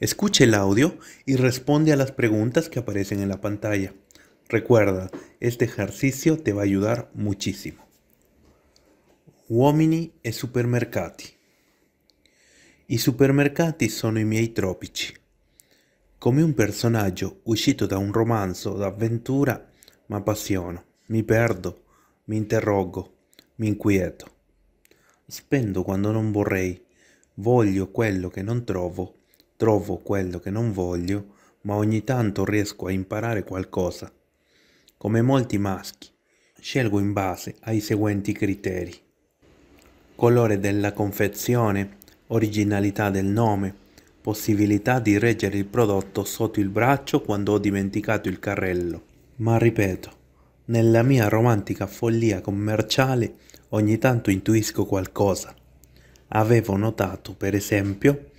Escuche el audio y responde a las preguntas que aparecen en la pantalla. Recuerda, este ejercicio te va a ayudar muchísimo. Uomini e supermercati. I supermercati sono i miei tropici. Come un personaggio uscito da un romanzo d'avventura, me passiono, mi perdo, mi interrogo, mi inquieto. Spendo cuando no vorrei, voglio quello che non trovo trovo quello che non voglio, ma ogni tanto riesco a imparare qualcosa. Come molti maschi, scelgo in base ai seguenti criteri. Colore della confezione, originalità del nome, possibilità di reggere il prodotto sotto il braccio quando ho dimenticato il carrello. Ma ripeto, nella mia romantica follia commerciale ogni tanto intuisco qualcosa. Avevo notato, per esempio,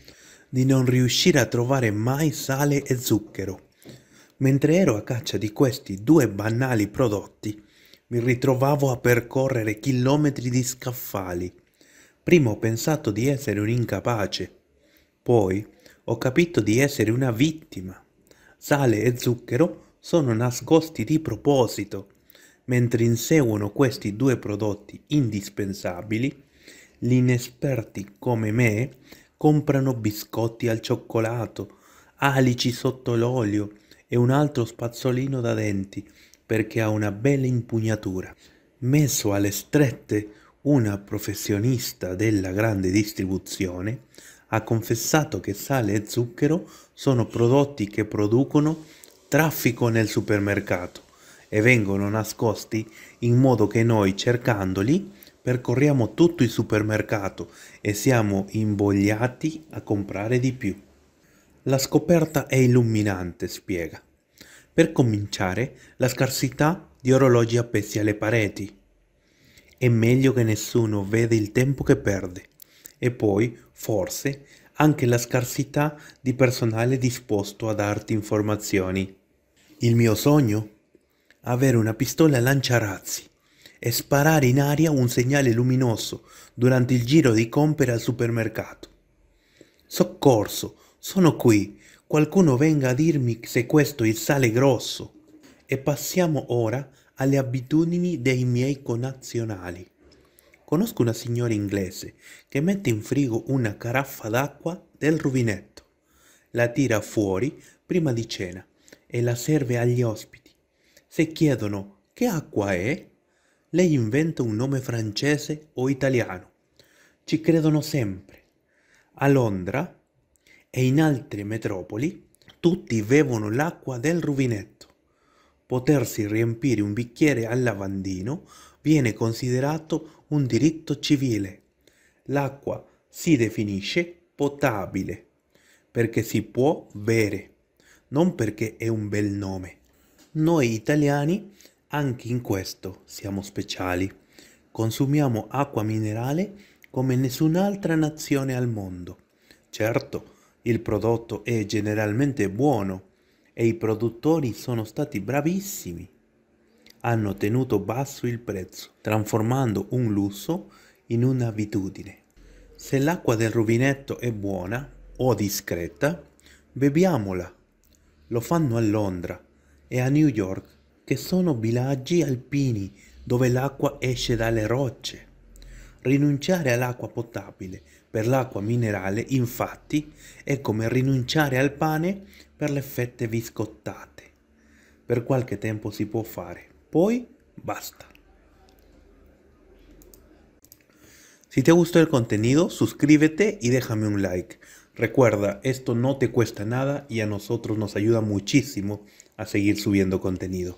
di non riuscire a trovare mai sale e zucchero. Mentre ero a caccia di questi due banali prodotti, mi ritrovavo a percorrere chilometri di scaffali. Prima ho pensato di essere un incapace, poi ho capito di essere una vittima. Sale e zucchero sono nascosti di proposito, mentre inseguono questi due prodotti indispensabili, gli inesperti come me comprano biscotti al cioccolato, alici sotto l'olio e un altro spazzolino da denti perché ha una bella impugnatura. Messo alle strette, una professionista della grande distribuzione ha confessato che sale e zucchero sono prodotti che producono traffico nel supermercato e vengono nascosti in modo che noi cercandoli Percorriamo tutto il supermercato e siamo invogliati a comprare di più. La scoperta è illuminante, spiega. Per cominciare, la scarsità di orologi appesi alle pareti. È meglio che nessuno veda il tempo che perde. E poi, forse, anche la scarsità di personale disposto a darti informazioni. Il mio sogno? Avere una pistola lanciarazzi e sparare in aria un segnale luminoso durante il giro di compere al supermercato. Soccorso, sono qui, qualcuno venga a dirmi se questo è il sale grosso. E passiamo ora alle abitudini dei miei connazionali. Conosco una signora inglese che mette in frigo una caraffa d'acqua del rubinetto, la tira fuori prima di cena e la serve agli ospiti. Se chiedono che acqua è, lei inventa un nome francese o italiano. Ci credono sempre. A Londra e in altre metropoli tutti bevono l'acqua del rubinetto. Potersi riempire un bicchiere al lavandino viene considerato un diritto civile. L'acqua si definisce potabile perché si può bere, non perché è un bel nome. Noi italiani anche in questo siamo speciali. Consumiamo acqua minerale come nessun'altra nazione al mondo. Certo, il prodotto è generalmente buono e i produttori sono stati bravissimi. Hanno tenuto basso il prezzo, trasformando un lusso in un'abitudine. Se l'acqua del rubinetto è buona o discreta, beviamola. Lo fanno a Londra e a New York che sono villaggi alpini dove l'acqua esce dalle rocce. Rinunciare all'acqua potabile per l'acqua minerale, infatti, è come rinunciare al pane per le fette biscottate. Per qualche tempo si può fare, poi basta. Si te gustó el contenido, suscríbete y déjame un like. Recuerda, esto no te cuesta nada y a nosotros nos ayuda muchísimo a seguir subiendo contenido.